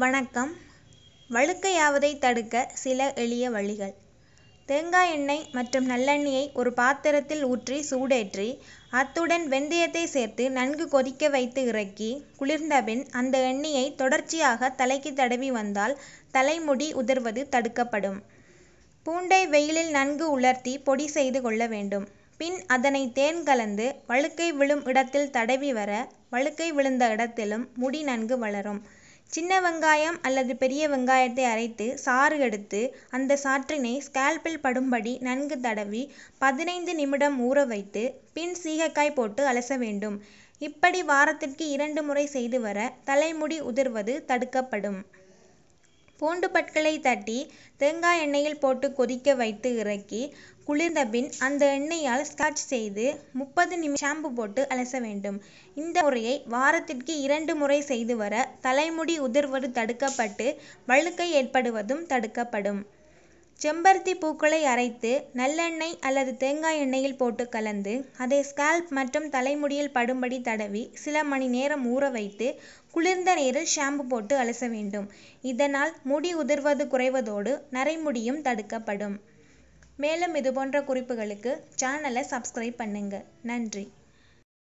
வணக்கம் வழுக்கையாவதை தடுக்க சில எளிய வழிகள் தேங்காய் எண்ணெய் மற்றும் நல்லெண்ணெயை ஒரு பாத்திரத்தில் ஊற்றி சூடேற்றி அத்துடன் வெந்தயத்தை சேர்த்து நன்கு கொதிக்க வைத்து இறக்கி குளிர்ந்தபின் அந்த எண்ணெயை தொடர்ச்சியாக தலைக்கு தடவி வந்தால் தலைமுடி உதிர்வது தடுக்கப்படும் பூண்டை வெயிலில் நன்கு உலர்த்தி பொடி செய்து கொள்ள வேண்டும் பின் அதனை தேன் கலந்து வழுக்கை விழும் இடத்தில் தடவி வர வழுக்கை விழுந்த இடத்திலும் முடி நன்கு வளரும் சின்ன வெங்காயம் அல்லது பெரிய வெங்காயத்தை அரைத்து சாறு எடுத்து அந்த சாற்றினை ஸ்கேல்பில் படும்படி நன்கு தடவி பதினைந்து நிமிடம் ஊற வைத்து பின் சீகக்காய் போட்டு அலச வேண்டும் இப்படி வாரத்திற்கு இரண்டு முறை செய்து வர தலைமுடி உதிர்வது தடுக்கப்படும் பூண்டு பற்களை தட்டி தேங்காய் எண்ணெயில் போட்டு கொதிக்க வைத்து இறக்கி குளிர்ந்த பின் அந்த எண்ணெயால் ஸ்காட்ச் செய்து முப்பது நிமிஷம் ஷாம்பு போட்டு அலச வேண்டும் இந்த முறையை வாரத்திற்கு இரண்டு முறை செய்து வர தலைமுடி உதிர்வது தடுக்கப்பட்டு வழுக்கை ஏற்படுவதும் தடுக்கப்படும் செம்பருத்தி பூக்களை அரைத்து நல்லெண்ணெய் அல்லது தேங்காய் எண்ணெயில் போட்டு கலந்து அதை ஸ்கால்ப் மற்றும் தலைமுடியில் படும்படி தடவி சில மணி நேரம் ஊற வைத்து குளிர்ந்த நீரில் ஷாம்பு போட்டு அலச வேண்டும் இதனால் முடி உதிர்வது குறைவதோடு நரைமுடியும் தடுக்கப்படும் மேலும் இதுபோன்ற குறிப்புகளுக்கு சேனலை சப்ஸ்கிரைப் பண்ணுங்கள் நன்றி